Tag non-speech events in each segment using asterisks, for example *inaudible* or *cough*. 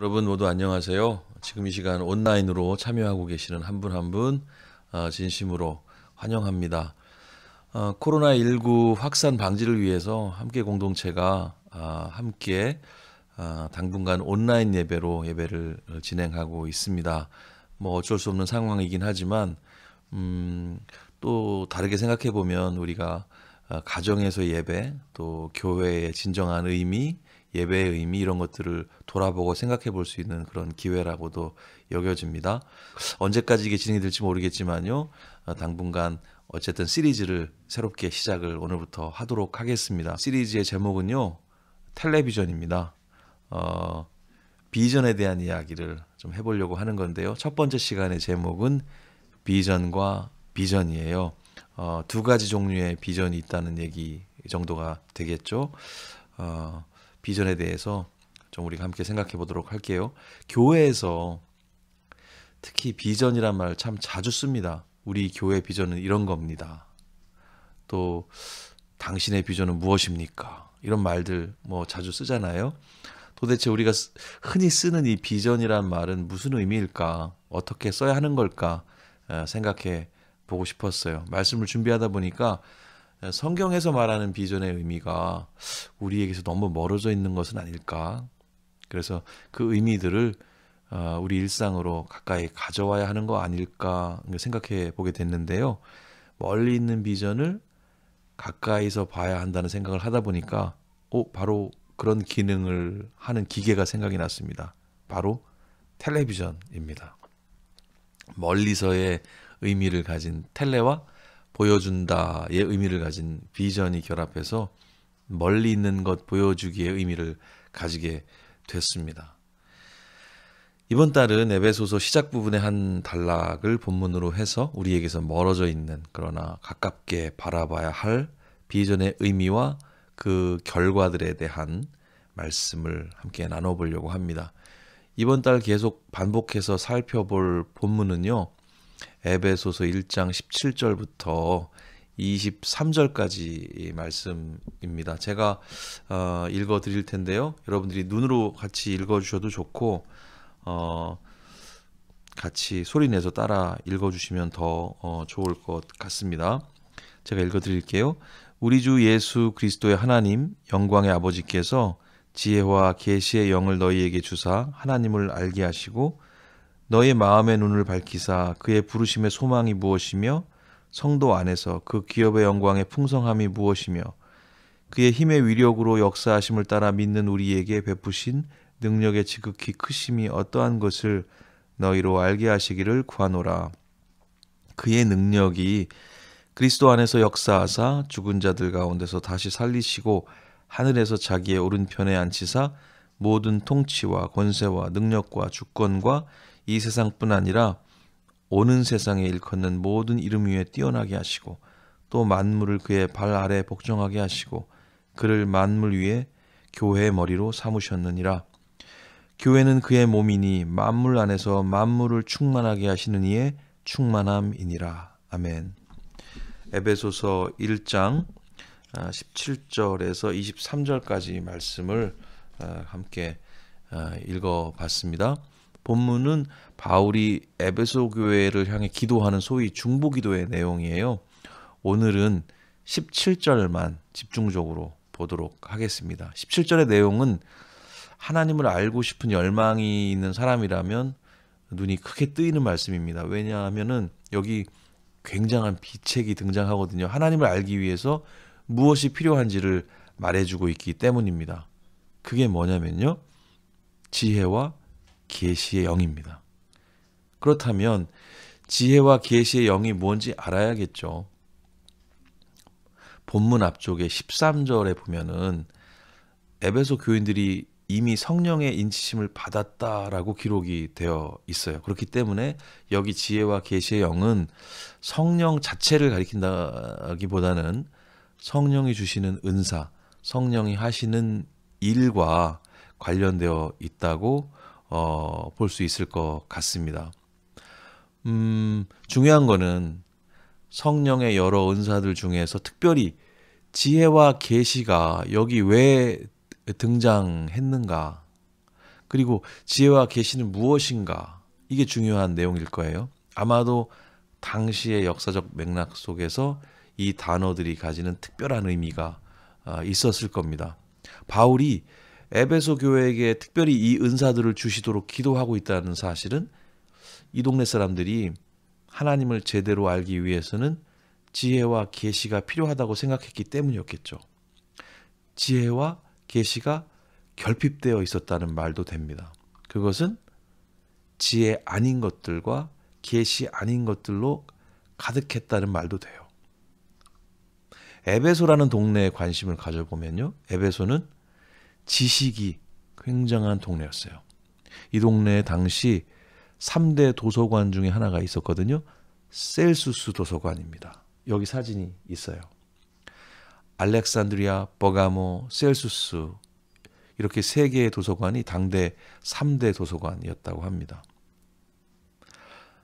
여러분 모두 안녕하세요. 지금 이 시간 온라인으로 참여하고 계시는 한 분 한분 어, 진심으로 환영합니다. 어, 코로나19 확산 방지를 위해서 함께 공동체가 아, 함께 아, 당분간 온라인 예배로 예배를 진행하고 있습니다. 뭐 어쩔 수 없는 상황이긴 하지만 음, 또 다르게 생각해 보면 우리가 어, 가정에서 예배 또 교회의 진정한 의미 예배의 의미 이런 것들을 돌아보고 생각해 볼 수 있는 그런 기회라고도 여겨집니다. 언제까지 이게 진행이 될지 모르겠지만요. 어, 당분간 어쨌든 시리즈를 새롭게 시작을 오늘부터 하도록 하겠습니다. 시리즈의 제목은요. 텔레비전입니다. 어, 비전에 대한 이야기를 좀 해보려고 하는 건데요. 첫 번째 시간의 제목은 비전과 비전이에요. 어, 두 가지 종류의 비전이 있다는 얘기 정도가 되겠죠. 어, 비전에 대해서 좀 우리가 함께 생각해 보도록 할게요. 교회에서 특히 비전이란 말참 자주 씁니다. 우리 교회 비전은 이런 겁니다. 또 당신의 비전은 무엇입니까? 이런 말들 뭐 자주 쓰잖아요. 도대체 우리가 흔히 쓰는 이 비전이란 말은 무슨 의미일까? 어떻게 써야 하는 걸까? 생각해 보고 싶었어요. 말씀을 준비하다 보니까 성경에서 말하는 비전의 의미가 우리에게서 너무 멀어져 있는 것은 아닐까. 그래서 그 의미들을 어, 우리 일상으로 가까이 가져와야 하는 거 아닐까 생각해 보게 됐는데요. 멀리 있는 비전을 가까이서 봐야 한다는 생각을 하다 보니까 오 어, 바로 그런 기능을 하는 기계가 생각이 났습니다. 바로 텔레비전입니다. 멀리서의 의미를 가진 텔레와 보여준다의 의미를 가진 비전이 결합해서 멀리 있는 것 보여주기의 의미를 가지게 됐습니다. 이번 달은 에베소서 시작 부분의 한 단락을 본문으로 해서 우리에게서 멀어져 있는 그러나 가깝게 바라봐야 할 비전의 의미와 그 결과들에 대한 말씀을 함께 나눠보려고 합니다. 이번 달 계속 반복해서 살펴볼 본문은요. 에베소서 1장 17절부터 23절까지 말씀입니다. 제가 어, 읽어 드릴 텐데요. 여러분들이 눈으로 같이 읽어 주셔도 좋고 어, 같이 소리 내서 따라 읽어 주시면 더 어, 좋을 것 같습니다. 제가 읽어 드릴게요. 우리 주 예수 그리스도의 하나님 영광의 아버지께서 지혜와 계시의 영을 너희에게 주사 하나님을 알게 하시고 너의 마음의 눈을 밝히사 그의 부르심의 소망이 무엇이며 성도 안에서 그 기업의 영광의 풍성함이 무엇이며 그의 힘의 위력으로 역사하심을 따라 믿는 우리에게 베푸신 능력의 지극히 크심이 어떠한 것을 너희로 알게 하시기를 구하노라. 그의 능력이 그리스도 안에서 역사하사 죽은 자들 가운데서 다시 살리시고 하늘에서 자기의 오른편에 앉히사 모든 통치와 권세와 능력과 주권과 이 세상뿐 아니라 오는 세상에 일컫는 모든 이름 위에 뛰어나게 하시고 또 만물을 그의 발 아래 복종하게 하시고 그를 만물 위에 교회의 머리로 삼으셨느니라. 교회는 그의 몸이니 만물 안에서 만물을 충만하게 하시는 이의 충만함이니라. 아멘. 에베소서 1장 17절에서 아, 23절까지 말씀을 아, 함께 아, 읽어 봤습니다. 본문은 바울이 에베소 교회를 향해 기도하는 소위 중보 기도의 내용이에요. 오늘은 17절만 집중적으로 보도록 하겠습니다. 17절의 내용은 하나님을 알고 싶은 열망이 있는 사람이라면 눈이 크게 뜨이는 말씀입니다. 왜냐하면은 여기 굉장한 비책이 등장하거든요. 하나님을 알기 위해서 무엇이 필요한지를 말해주고 있기 때문입니다. 그게 뭐냐면요. 지혜와 계시의 영입니다. 그렇다면 지혜와 계시의 영이 뭔지 알아야겠죠. 본문 앞쪽에 13절에 보면은 에베소 교인들이 이미 성령의 인치심을 받았다라고 기록이 되어 있어요. 그렇기 때문에 여기 지혜와 계시의 영은 성령 자체를 가리킨다기보다는 성령이 주시는 은사, 성령이 하시는 일과 관련되어 있다고 어, 볼 수 있을 것 같습니다. 음, 중요한 거는 성령의 여러 은사들 중에서 특별히 지혜와 계시가 여기 왜 등장했는가? 그리고 지혜와 계시는 무엇인가? 이게 중요한 내용일 거예요. 아마도 당시의 역사적 맥락 속에서 이 단어들이 가지는 특별한 의미가 아, 있었을 겁니다. 바울이 에베소 교회에게 특별히 이 은사들을 주시도록 기도하고 있다는 사실은 이 동네 사람들이 하나님을 제대로 알기 위해서는 지혜와 계시가 필요하다고 생각했기 때문이었겠죠. 지혜와 계시가 결핍되어 있었다는 말도 됩니다. 그것은 지혜 아닌 것들과 계시 아닌 것들로 가득했다는 말도 돼요. 에베소라는 동네에 관심을 가져보면요. 에베소는 지식이 굉장한 동네였어요. 이동네 당시 3대 도서관 중에 하나가 있었거든요. 셀수스 도서관입니다. 여기 사진이 있어요. 알렉산드리아, 버가모, 셀수스 이렇게 세 개의 도서관이 당대 3대 도서관이었다고 합니다.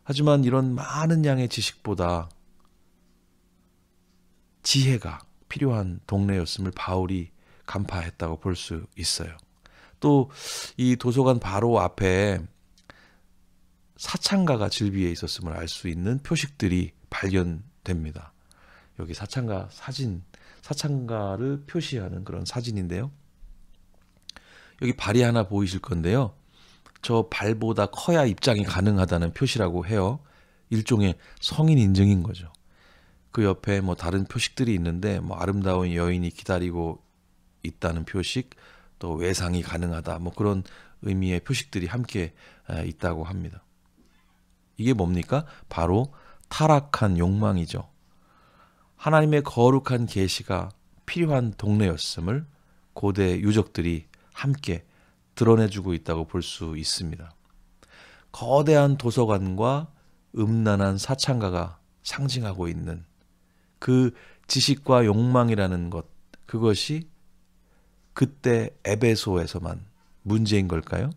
하지만 이런 많은 양의 지식보다 지혜가 필요한 동네였음을 바울이 간파했다고 볼 수 있어요. 또 이 도서관 바로 앞에 사창가가 즐비해 있었음을 알 수 있는 표식들이 발견됩니다. 여기 사창가 사진, 사창가를 표시하는 그런 사진인데요. 여기 발이 하나 보이실 건데요. 저 발보다 커야 입장이 가능하다는 표시라고 해요. 일종의 성인 인증인 거죠. 그 옆에 뭐 다른 표식들이 있는데 뭐 아름다운 여인이 기다리고 있다는 표식, 또 외상이 가능하다 뭐 그런 의미의 표식들이 함께 있다고 합니다. 이게 뭡니까? 바로 타락한 욕망이죠. 하나님의 거룩한 계시가 필요한 동네였음을 고대 유적들이 함께 드러내주고 있다고 볼 수 있습니다. 거대한 도서관과 음란한 사창가가 상징하고 있는 그 지식과 욕망이라는 것, 그것이 그때 에베소에서만 문제인 걸까요?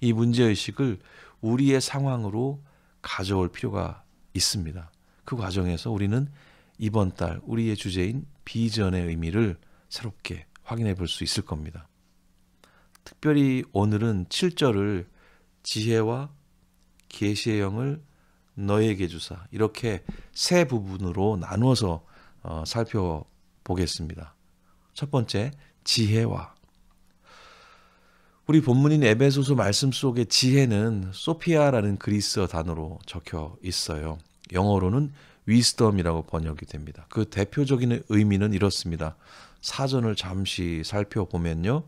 이 문제의식을 우리의 상황으로 가져올 필요가 있습니다. 그 과정에서 우리는 이번 달 우리의 주제인 비전의 의미를 새롭게 확인해 볼 수 있을 겁니다. 특별히 오늘은 7절을 지혜와 계시의 영을 너에게 주사 이렇게 세 부분으로 나누어서 어, 살펴보겠습니다. 첫 번째 지혜와 우리 본문인 에베소서 말씀 속의 지혜는 소피아라는 그리스어 단어로 적혀 있어요. 영어로는 위스덤이라고 번역이 됩니다. 그 대표적인 의미는 이렇습니다. 사전을 잠시 살펴보면요.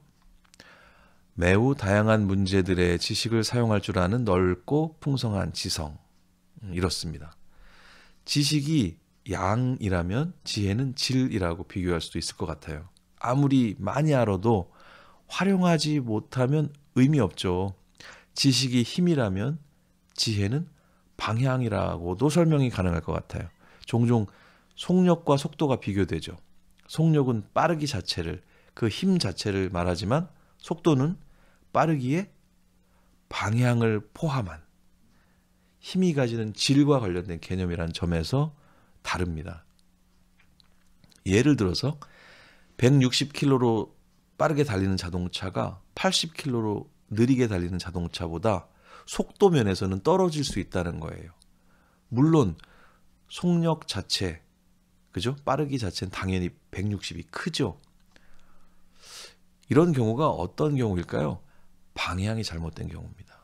매우 다양한 문제들의 지식을 사용할 줄 아는 넓고 풍성한 지성. 음, 이렇습니다. 지식이 양이라면 지혜는 질이라고 비교할 수도 있을 것 같아요. 아무리 많이 알아도 활용하지 못하면 의미 없죠. 지식이 힘이라면 지혜는 방향이라고도 설명이 가능할 것 같아요. 종종 속력과 속도가 비교되죠. 속력은 빠르기 자체를 그 힘 자체를 말하지만 속도는 빠르기에 방향을 포함한 힘이 가지는 질과 관련된 개념이라는 점에서 다릅니다. 예를 들어서 160km로 빠르게 달리는 자동차가 80km로 느리게 달리는 자동차보다 속도 면에서는 떨어질 수 있다는 거예요. 물론 속력 자체, 그죠? 빠르기 자체는 당연히 160이 크죠. 이런 경우가 어떤 경우일까요? 방향이 잘못된 경우입니다.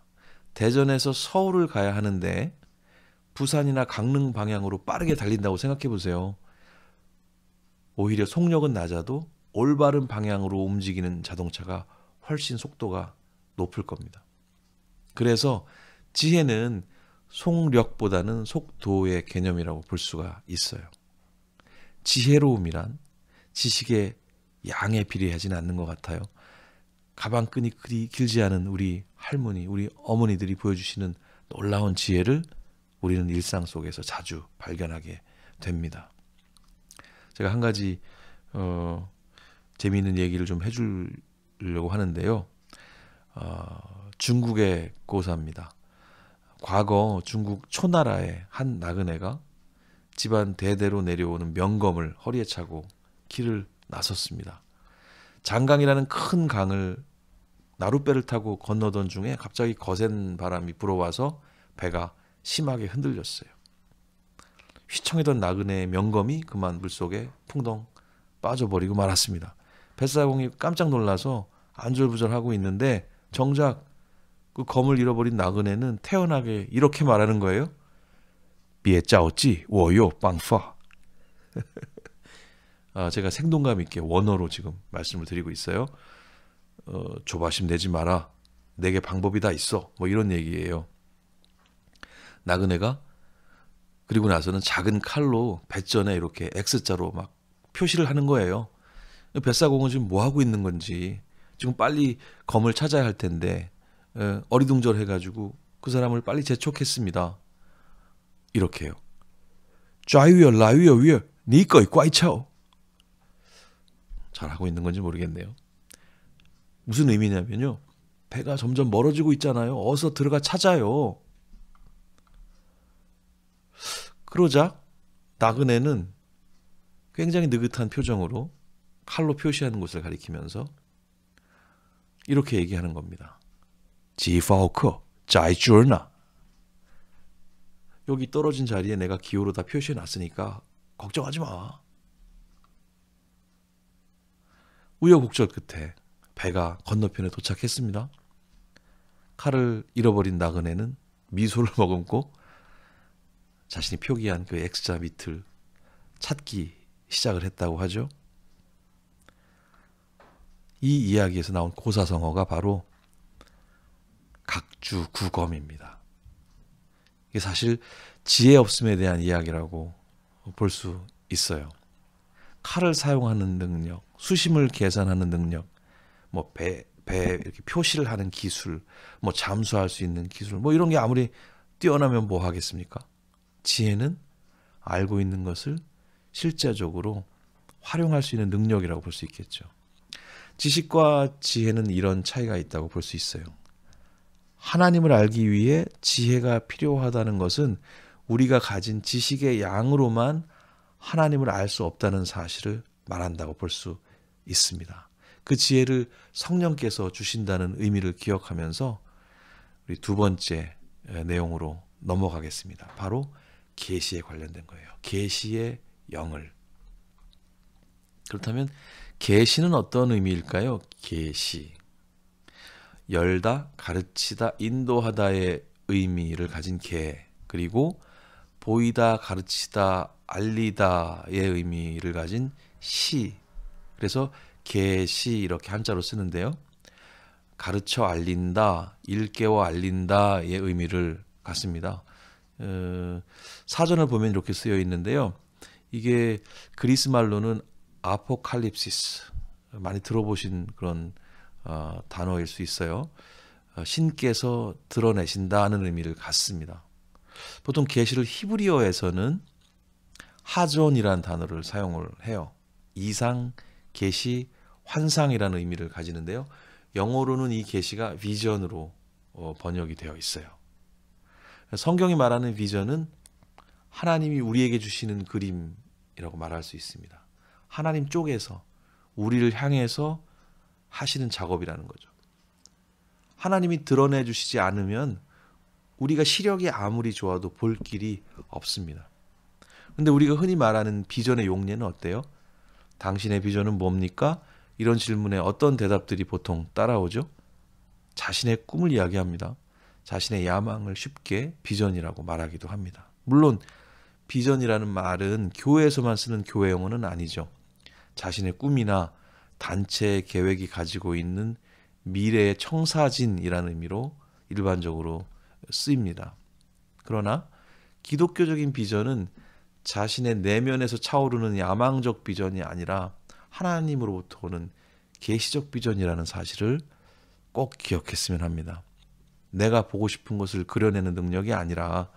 대전에서 서울을 가야 하는데 부산이나 강릉 방향으로 빠르게 달린다고 생각해 보세요. 오히려 속력은 낮아도 올바른 방향으로 움직이는 자동차가 훨씬 속도가 높을 겁니다. 그래서 지혜는 속력보다는 속도의 개념이라고 볼 수가 있어요. 지혜로움이란 지식의 양에 비례하진 않는 것 같아요. 가방끈이 그리 길지 않은 우리 할머니, 우리 어머니들이 보여주시는 놀라운 지혜를 우리는 일상 속에서 자주 발견하게 됩니다. 제가 한 가지 어, 재미있는 얘기를 좀 해주려고 하는데요. 어, 중국의 고사입니다. 과거 중국 초나라의 한 나그네가 집안 대대로 내려오는 명검을 허리에 차고 길을 나섰습니다. 장강이라는 큰 강을 나룻배를 타고 건너던 중에 갑자기 거센 바람이 불어와서 배가 심하게 흔들렸어요. 휘청이던 나그네의 명검이 그만 물속에 풍덩 빠져버리고 말았습니다. 뱃사공이 깜짝 놀라서 안절부절하고 있는데 정작 그 검을 잃어버린 나그네는 태연하게 이렇게 말하는 거예요. 비에짜오찌 워요 빵파 *laughs* 아, 제가 생동감 있게 원어로 지금 말씀을 드리고 있어요. 어, 조바심 내지 마라. 내게 방법이 다 있어. 뭐 이런 얘기예요. 나그네가 그리고 나서는 작은 칼로 배전에 이렇게 X자로 막 표시를 하는 거예요. 뱃사공은 지금 뭐 하고 있는 건지 지금 빨리 검을 찾아야 할 텐데 어리둥절해가지고 그 사람을 빨리 재촉했습니다. 이렇게요. 좌위어 라위어 위어 니꺼이 꽈이차오. 잘하고 있는 건지 모르겠네요. 무슨 의미냐면요. 배가 점점 멀어지고 있잖아요. 어서 들어가 찾아요. 그러자 나그네는 굉장히 느긋한 표정으로 칼로 표시하는 곳을 가리키면서 이렇게 얘기하는 겁니다. 지파오크 자이줄나 여기 떨어진 자리에 내가 기호로 다 표시해 놨으니까 걱정하지 마. 우여곡절 끝에 배가 건너편에 도착했습니다. 칼을 잃어버린 나그네는 미소를 *laughs* 머금고 자신이 표기한 그 X자 밑을 찾기 시작을 했다고 하죠. 이 이야기에서 나온 고사성어가 바로 각주구검입니다. 이게 사실 지혜 없음에 대한 이야기라고 볼 수 있어요. 칼을 사용하는 능력, 수심을 계산하는 능력, 뭐 배, 배 이렇게 표시를 하는 기술, 뭐 잠수할 수 있는 기술, 뭐 이런 게 아무리 뛰어나면 뭐 하겠습니까? 지혜는 알고 있는 것을 실제적으로 활용할 수 있는 능력이라고 볼 수 있겠죠. 지식과 지혜는 이런 차이가 있다고 볼 수 있어요. 하나님을 알기 위해 지혜가 필요하다는 것은 우리가 가진 지식의 양으로만 하나님을 알 수 없다는 사실을 말한다고 볼 수 있습니다. 그 지혜를 성령께서 주신다는 의미를 기억하면서 우리 두 번째 내용으로 넘어가겠습니다. 바로 계시에 관련된 거예요. 계시의 영을. 그렇다면 계시는 어떤 의미일까요? 계시. 열다, 가르치다, 인도하다의 의미를 가진 개, 그리고 보이다, 가르치다, 알리다의 의미를 가진 시. 그래서 개시 이렇게 한자로 쓰는데요. 가르쳐 알린다, 일깨워 알린다의 의미를 갖습니다. 어, 사전을 보면 이렇게 쓰여 있는데요. 이게 그리스 말로는 아포칼립시스 많이 들어보신 그런 어, 단어일 수 있어요. 어, 신께서 드러내신다는 의미를 갖습니다. 보통 계시를 히브리어에서는 하존이라는 단어를 사용을 해요. 이상, 계시, 환상이라는 의미를 가지는데요. 영어로는 이 계시가 비전으로 어, 번역이 되어 있어요. 성경이 말하는 비전은 하나님이 우리에게 주시는 그림이라고 말할 수 있습니다. 하나님 쪽에서 우리를 향해서 하시는 작업이라는 거죠. 하나님이 드러내 주시지 않으면 우리가 시력이 아무리 좋아도 볼 길이 없습니다. 근데 우리가 흔히 말하는 비전의 용례는 어때요? 당신의 비전은 뭡니까? 이런 질문에 어떤 대답들이 보통 따라오죠? 자신의 꿈을 이야기합니다. 자신의 야망을 쉽게 비전이라고 말하기도 합니다. 물론 비전이라는 말은 교회에서만 쓰는 교회 용어는 아니죠. 자신의 꿈이나 단체 계획이 가지고 있는 미래의 청사진이라는 의미로 일반적으로 쓰입니다. 그러나 기독교적인 비전은 자신의 내면에서 차오르는 야망적 비전이 아니라 하나님으로부터 오는 계시적 비전이라는 사실을 꼭 기억했으면 합니다. 내가 보고 싶은 것을 그려내는 능력이 아니라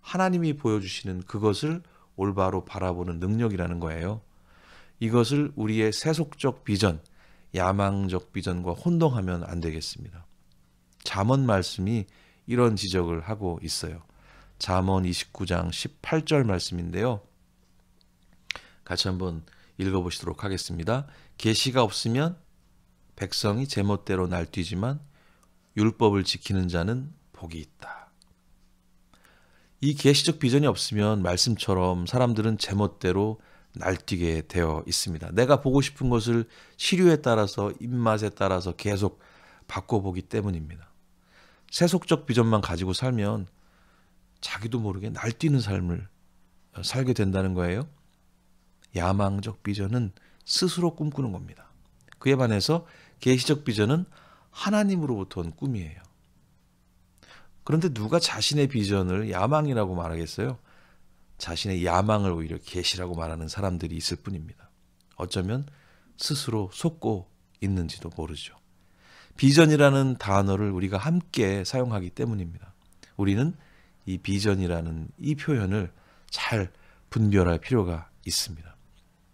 하나님이 보여주시는 그것을 올바로 바라보는 능력이라는 거예요. 이것을 우리의 세속적 비전, 야망적 비전과 혼동하면 안 되겠습니다. 잠언 말씀이 이런 지적을 하고 있어요. 잠언 29장 18절 말씀인데요. 같이 한번 읽어 보시도록 하겠습니다. 계시가 없으면 백성이 제멋대로 날뛰지만 율법을 지키는 자는 복이 있다. 이 계시적 비전이 없으면 말씀처럼 사람들은 제멋대로 날뛰게 되어 있습니다. 내가 보고 싶은 것을 시류에 따라서 입맛에 따라서 계속 바꿔보기 때문입니다. 세속적 비전만 가지고 살면 자기도 모르게 날뛰는 삶을 살게 된다는 거예요. 야망적 비전은 스스로 꿈꾸는 겁니다. 그에 반해서 계시적 비전은 하나님으로부터 온 꿈이에요. 그런데 누가 자신의 비전을 야망이라고 말하겠어요? 자신의 야망을 오히려 계시라고 말하는 사람들이 있을 뿐입니다. 어쩌면 스스로 속고 있는지도 모르죠. 비전이라는 단어를 우리가 함께 사용하기 때문입니다. 우리는 이 비전이라는 이 표현을 잘 분별할 필요가 있습니다.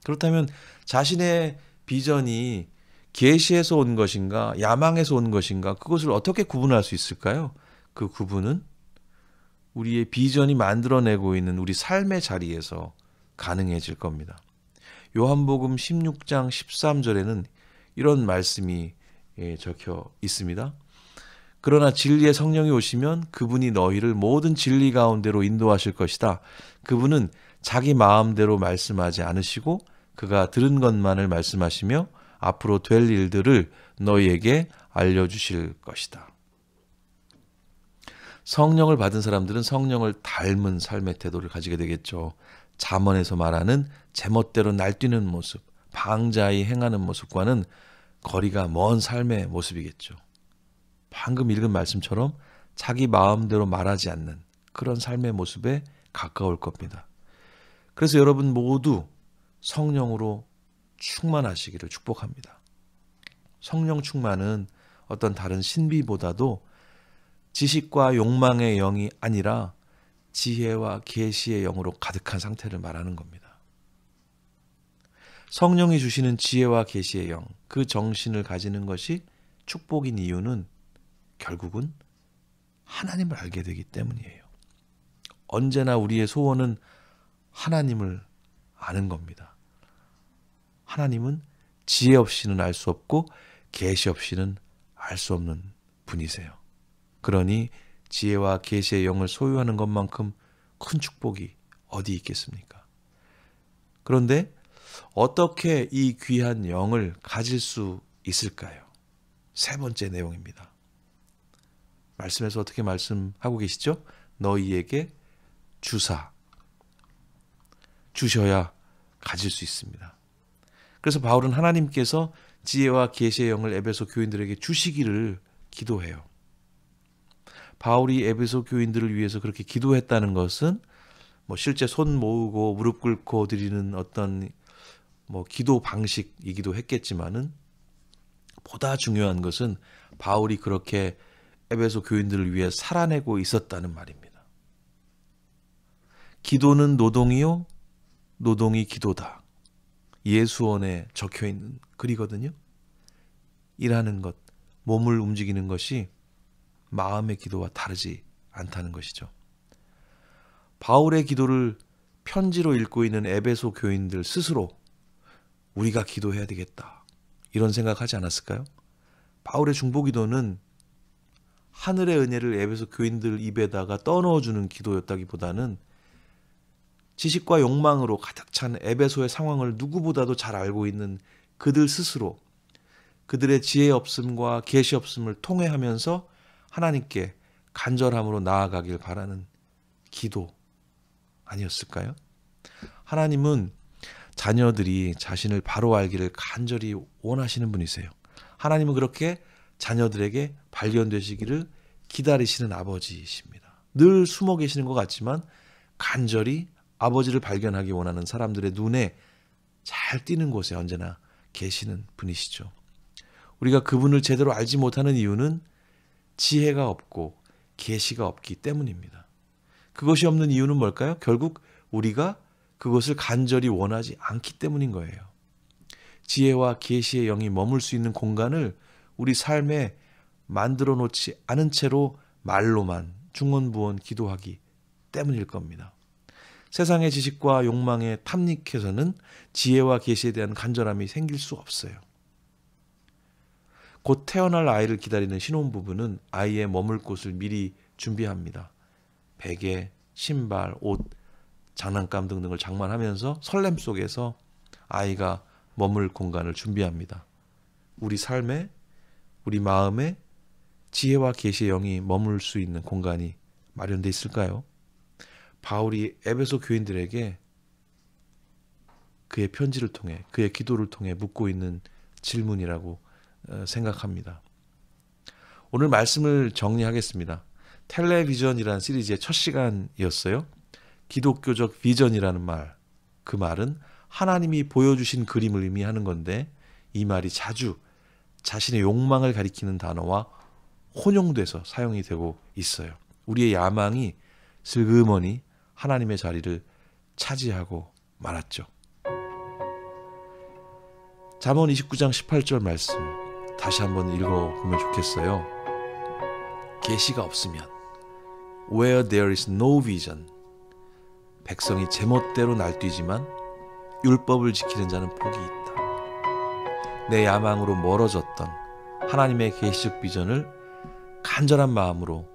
그렇다면 자신의 비전이 계시에서 온 것인가 야망에서 온 것인가 그것을 어떻게 구분할 수 있을까요? 그 구분은 우리의 비전이 만들어내고 있는 우리 삶의 자리에서 가능해질 겁니다. 요한복음 16장 13절에는 이런 말씀이 예, 적혀 있습니다. 그러나 진리의 성령이 오시면 그분이 너희를 모든 진리 가운데로 인도하실 것이다. 그분은 자기 마음대로 말씀하지 않으시고 그가 들은 것만을 말씀하시며 앞으로 될 일들을 너희에게 알려주실 것이다. 성령을 받은 사람들은 성령을 닮은 삶의 태도를 가지게 되겠죠. 잠언에서 말하는 제멋대로 날뛰는 모습, 방자히 행하는 모습과는 거리가 먼 삶의 모습이겠죠. 방금 읽은 말씀처럼 자기 마음대로 말하지 않는 그런 삶의 모습에 가까울 겁니다. 그래서 여러분 모두 성령으로 충만하시기를 축복합니다. 성령 충만은 어떤 다른 신비보다도 지식과 욕망의 영이 아니라 지혜와 계시의 영으로 가득한 상태를 말하는 겁니다. 성령이 주시는 지혜와 계시의 영, 그 정신을 가지는 것이 축복인 이유는 결국은 하나님을 알게 되기 때문이에요. 언제나 우리의 소원은 하나님을 아는 겁니다. 하나님은 지혜 없이는 알 수 없고 계시 없이는 알 수 없는 분이세요. 그러니 지혜와 계시의 영을 소유하는 것만큼 큰 축복이 어디 있겠습니까? 그런데 어떻게 이 귀한 영을 가질 수 있을까요? 세 번째 내용입니다. 말씀에서 어떻게 말씀하고 계시죠? 너희에게 주사 주셔야 가질 수 있습니다. 그래서 바울은 하나님께서 지혜와 계시의 영을 에베소 교인들에게 주시기를 기도해요. 바울이 에베소 교인들을 위해서 그렇게 기도했다는 것은 뭐 실제 손 모으고 무릎 꿇고 드리는 어떤 뭐 기도 방식이기도 했겠지만은 보다 중요한 것은 바울이 그렇게 에베소 교인들을 위해 살아내고 있었다는 말입니다. 기도는 노동이요 노동이 기도다. 예수원에 적혀 있는 글이거든요. 일하는 것, 몸을 움직이는 것이 마음의 기도와 다르지 않다는 것이죠. 바울의 기도를 편지로 읽고 있는 에베소 교인들 스스로 우리가 기도해야 되겠다. 이런 생각하지 않았을까요? 바울의 중보 기도는 하늘의 은혜를 에베소 교인들 입에다가 떠넣어 주는 기도였다기보다는 지식과 욕망으로 가득 찬 에베소의 상황을 누구보다도 잘 알고 있는 그들 스스로 그들의 지혜 없음과 계시 없음을 통해하면서 하나님께 간절함으로 나아가길 바라는 기도 아니었을까요? 하나님은 자녀들이 자신을 바로 알기를 간절히 원하시는 분이세요. 하나님은 그렇게 자녀들에게 발견되시기를 기다리시는 아버지이십니다. 늘 숨어 계시는 것 같지만 간절히 아버지를 발견하기 원하는 사람들의 눈에 잘 띄는 곳에 언제나 계시는 분이시죠. 우리가 그분을 제대로 알지 못하는 이유는 지혜가 없고 계시가 없기 때문입니다. 그것이 없는 이유는 뭘까요? 결국 우리가 그것을 간절히 원하지 않기 때문인 거예요. 지혜와 계시의 영이 머물 수 있는 공간을 우리 삶에 만들어 놓지 않은 채로 말로만 중언부원 기도하기 때문일 겁니다. 세상의 지식과 욕망에 탐닉해서는 지혜와 계시에 대한 간절함이 생길 수 없어요. 곧 태어날 아이를 기다리는 신혼부부는 아이의 머물 곳을 미리 준비합니다. 베개, 신발, 옷, 장난감 등등을 장만하면서 설렘 속에서 아이가 머물 공간을 준비합니다. 우리 삶에 우리 마음에 지혜와 계시의 영이 머물 수 있는 공간이 마련되어 있을까요? 바울이 에베소 교인들에게 그의 편지를 통해 그의 기도를 통해 묻고 있는 질문이라고 어, 생각합니다. 오늘 말씀을 정리하겠습니다. 텔레비전이라는 시리즈의 첫 시간이었어요. 기독교적 비전이라는 말. 그 말은 하나님이 보여주신 그림을 의미하는 건데 이 말이 자주 자신의 욕망을 가리키는 단어와 혼용돼서 사용이 되고 있어요. 우리의 야망이 슬그머니 하나님의 자리를 차지하고 말았죠. 잠언 29장 18절 말씀 다시 한번 읽어 보면 좋겠어요. 계시가 없으면 where there is no vision 백성이 제멋대로 날뛰지만 율법을 지키는 자는 복이 있다. 내 야망으로 멀어졌던 하나님의 계시적 비전을 간절한 마음으로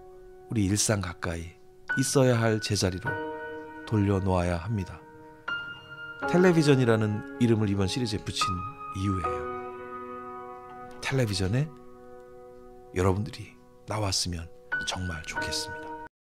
우리 일상 가까이 있어야 할 제자리로 돌려놓아야 합니다. 텔레비전이라는 이름을 이번 시리즈에 붙인 이유예요. 텔레비전에 여러분들이 나왔으면 정말 좋겠습니다.